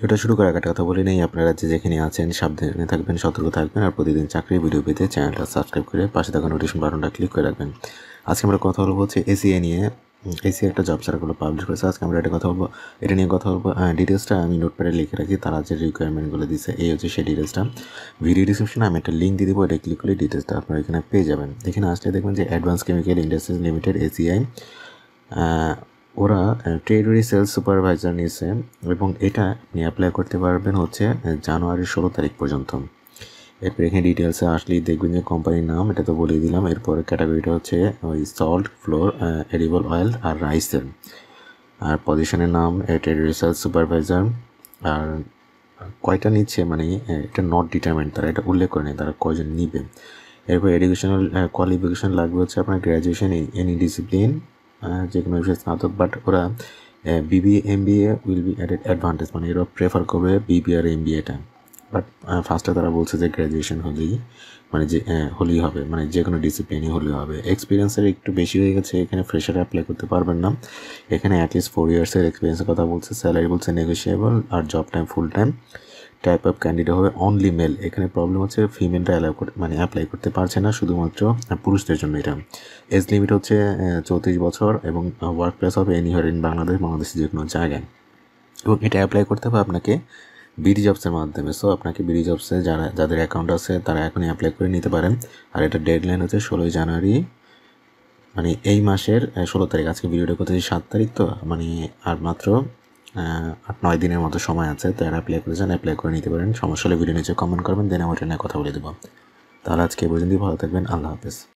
ভিডিওটা শুরু করার একটা কথা বলে নেই আপনারা যে যেখানে আছেন সাবধানে থাকবেন সতর্ক থাকবেন আর প্রতিদিন চাকরির ভিডিও পেতে চ্যানেলটা সাবস্ক্রাইব করে পাশে থাকা নোটিফিকেশন বাটনটা ক্লিক করে রাখবেন আজকে আমরা কথা বলবো হচ্ছে এসিএ নিয়ে এসি একটা জব সার্কুলো পাবলিশ করেছে আজকে আমরা একটা কথা বলবো এটা নিয়ে কথা বলবো ডিটেলসটা হ্যাঁ, আমি নোটপ্যাডে লিখে রাখি তারা যে রিকোয়ারমেন্টগুলো দিচ্ছে এই হচ্ছে সেই ডিটেলসটা ভিডিও ডিসক্রিপশনে আমি একটা লিঙ্ক দিয়ে দেবো এটা ক্লিক করলে ডিটেলসটা আপনারা এখানে পেয়ে যাবেন এখানে আসলে দেখবেন যে advance chemical industries limited ACI ওরা ট্রেডারি সেলস সুপারভাইজার নিয়েছে এবং এটা আপনি অ্যাপ্লাই করতে পারবেন হচ্ছে জানুয়ারি ষোলো তারিখ পর্যন্ত এরপর এখানে ডিটেলসে আসলেই দেখবেন যে কোম্পানির নাম এটা তো বলে দিলাম এরপর ক্যাটাগরিটা হচ্ছে ওই সল্ট ফ্লোর এডিবল অয়েল আর রাইসের আর পজিশনের নাম ট্রেডারি সেলস সুপারভাইজার আর কয়টা নিচ্ছে মানে এটা নট ডিটারমেন্ট তারা এটা উল্লেখ করে নেয় তারা কয়জন নিবে এরপর এডুকেশনাল কোয়ালিফিকেশান লাগবে হচ্ছে আপনার গ্র্যাজুয়েশন এনি ডিসিপ্লিন হ্যাঁ, যে কোনো বিষয়ে স্নাতক বাট ওরা BBA M B A will be at advantage মানে এরা প্রেফার করবে বিবি আর এম বি বাট ফার্স্টে তারা বলছে যে গ্র্যাজুয়েশন হলেই মানে যে হলেই হবে মানে যে কোনো ডিসিপ্লিনই হলেই হবে এক্সপিরিয়েন্সের একটু বেশি হয়ে গেছে এখানে ফ্রেশার অ্যাপ্লাই করতে পারবেন না এখানে অ্যাটলিস্ট ফোর ইয়ার্সের এক্সপিরিয়েন্সের কথা বলছে স্যালারি বলছে নেগোসিয়েবল আর job time full time type of candidate হবে অনলি মেল এখানে প্রবলেম হচ্ছে ফিমেলরা অ্যালাউ মানে অ্যাপ্লাই করতে পারছে না শুধুমাত্র পুরুষদের জন্য এটা এজ লিমিট হচ্ছে চৌত্রিশ বছর এবং ওয়ার্ক প্লেস হবে এনিহার ইন বাংলাদেশ বাংলাদেশের যে কোনো জায়গায় এবং এটা অ্যাপ্লাই করতে হবে আপনাকে বিডি জবসের মাধ্যমে সো আপনাকে বিডি জবসে যারা যাদের অ্যাকাউন্ট আছে তারা এখনই অ্যাপ্লাই করে নিতে পারেন আর এটা ডেডলাইন হচ্ছে ষোলোই জানুয়ারি মানে এই মাসের ষোলো তারিখ আজকে ভিডিওটা করতেছি সাত তারিখ তো মানে আর মাত্র আট নয় দিনের মতো সময় আছে তো এরা অ্যাপ্লাই করে যান অ্যাপ্লাই করে নিতে পারেন সমস্যা হলে ভিডিও নিচে কমেন্ট করবেন দেন আমি ট্রেনে নিয়ে কথা বলে দেবো তাহলে আজকে পর্যন্তই ভালো থাকবেন আল্লাহ হাফেজ